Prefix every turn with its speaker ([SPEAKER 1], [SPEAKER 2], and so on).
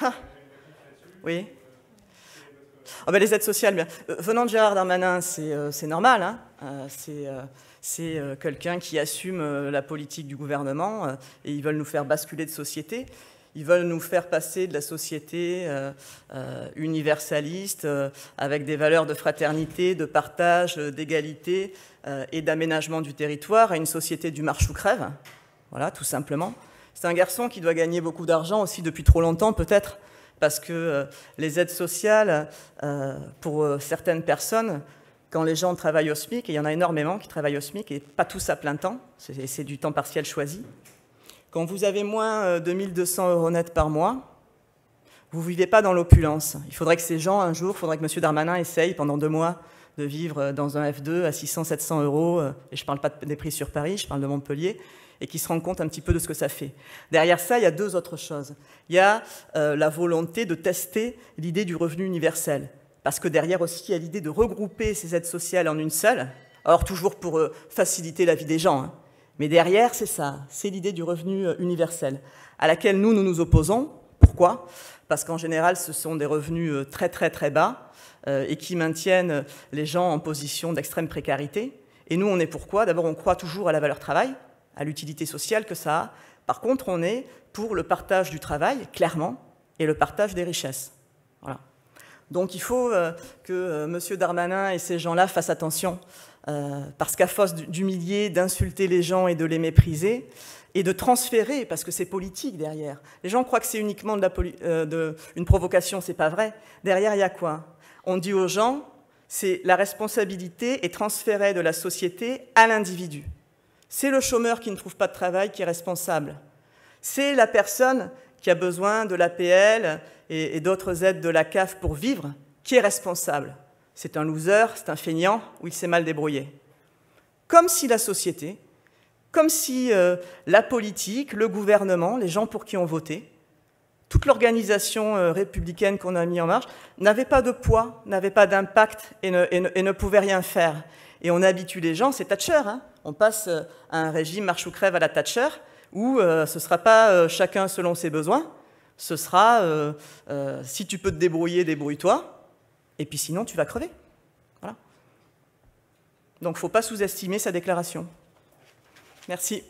[SPEAKER 1] Ah. Oui. Ben, les aides sociales, bien. Euh, venant de Gérard Darmanin, c'est euh, normal. Hein. Euh, c'est quelqu'un qui assume la politique du gouvernement et ils veulent nous faire basculer de société. Ils veulent nous faire passer de la société universaliste avec des valeurs de fraternité, de partage, d'égalité et d'aménagement du territoire à une société du marche ou crève. Voilà, tout simplement. C'est un garçon qui doit gagner beaucoup d'argent aussi depuis trop longtemps, peut-être, parce que euh, les aides sociales, euh, pour euh, certaines personnes, quand les gens travaillent au SMIC, et il y en a énormément qui travaillent au SMIC, et pas tous à plein temps, c'est du temps partiel choisi, quand vous avez moins de 1200 euros net par mois, vous ne vivez pas dans l'opulence. Il faudrait que ces gens, un jour, il faudrait que M. Darmanin essaye pendant deux mois de vivre euh, dans un F2 à 600, 700 euros, euh, et je ne parle pas des prix sur Paris, je parle de Montpellier, et qui se rende compte un petit peu de ce que ça fait. Derrière ça, il y a deux autres choses. Il y a euh, la volonté de tester l'idée du revenu universel, parce que derrière aussi, il y a l'idée de regrouper ces aides sociales en une seule, or toujours pour faciliter la vie des gens. Hein. Mais derrière, c'est ça, c'est l'idée du revenu universel, à laquelle nous, nous nous opposons, pourquoi Parce qu'en général, ce sont des revenus euh, très très très bas euh, et qui maintiennent les gens en position d'extrême précarité. Et nous, on est pourquoi D'abord, on croit toujours à la valeur travail, à l'utilité sociale que ça a. Par contre, on est pour le partage du travail, clairement, et le partage des richesses. Voilà. Donc il faut euh, que M. Darmanin et ces gens-là fassent attention euh, parce qu'à force d'humilier, d'insulter les gens et de les mépriser, et de transférer, parce que c'est politique derrière. Les gens croient que c'est uniquement de euh, une provocation, c'est pas vrai. Derrière, il y a quoi On dit aux gens, c'est la responsabilité est transférée de la société à l'individu. C'est le chômeur qui ne trouve pas de travail qui est responsable. C'est la personne qui a besoin de l'APL et d'autres aides de la CAF pour vivre qui est responsable c'est un loser, c'est un feignant, ou il s'est mal débrouillé. Comme si la société, comme si euh, la politique, le gouvernement, les gens pour qui on votait, toute l'organisation euh, républicaine qu'on a mis en marche, n'avait pas de poids, n'avait pas d'impact et, ne, pouvait rien faire. Et on habitue les gens, c'est Thatcher, hein. on passe euh, à un régime marche ou crève à la Thatcher, où ce ne sera pas chacun selon ses besoins, ce sera si tu peux te débrouiller, débrouille-toi, et puis sinon tu vas crever. Voilà. Donc il ne faut pas sous-estimer sa déclaration. Merci.